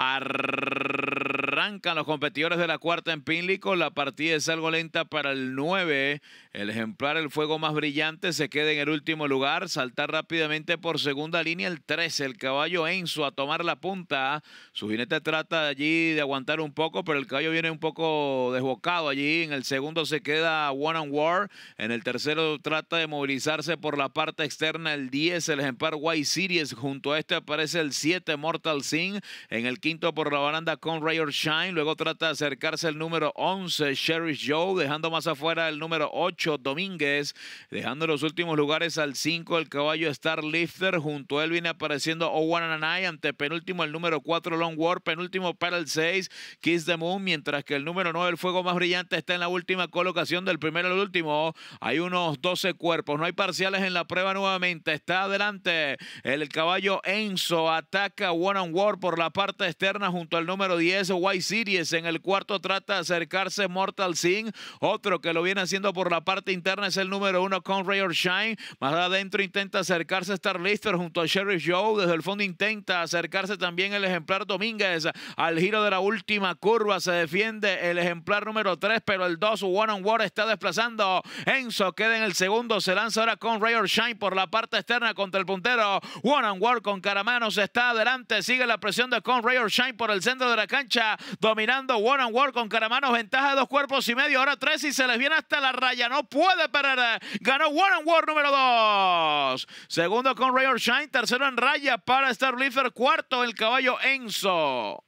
Arr Arrancan los competidores de la cuarta en Pínlico. La partida es algo lenta para el 9. El ejemplar, el fuego más brillante, se queda en el último lugar. Saltar rápidamente por segunda línea el 13. El caballo Enzo a tomar la punta. Su jinete trata allí de aguantar un poco, pero el caballo viene un poco desbocado allí. En el segundo se queda One on War. En el tercero trata de movilizarse por la parte externa el 10. El ejemplar White Series. Junto a este aparece el 7 Mortal Sin. En el quinto por la baranda con Rayor Luego trata de acercarse al número 11, Sheriff Joe, dejando más afuera el número 8, Domínguez, dejando los últimos lugares al 5, el caballo Star Lifter. Junto a él viene apareciendo Owen I. ante penúltimo el número 4, Long War, penúltimo para el 6, Kiss the Moon, mientras que el número 9, el fuego más brillante, está en la última colocación del primero al último. Hay unos 12 cuerpos, no hay parciales en la prueba nuevamente. Está adelante el caballo Enzo, ataca One on War por la parte externa junto al número 10, White Series, En el cuarto trata de acercarse Mortal Sin. Otro que lo viene haciendo por la parte interna es el número uno Conray Shine. Más adentro intenta acercarse Star Lister junto a Sheriff Joe. Desde el fondo intenta acercarse también el ejemplar Domínguez al giro de la última curva. Se defiende el ejemplar número tres, pero el dos One on War está desplazando. Enzo queda en el segundo. Se lanza ahora con Ray Shine por la parte externa contra el puntero. One on War con Caramanos está adelante. Sigue la presión de con Ray Shine por el centro de la cancha dominando one on one con Caramanos, ventaja de dos cuerpos y medio, ahora tres y se les viene hasta la raya, no puede perder, ganó one on War número dos, segundo con Ray Shine, tercero en raya para Lifter cuarto el caballo Enzo.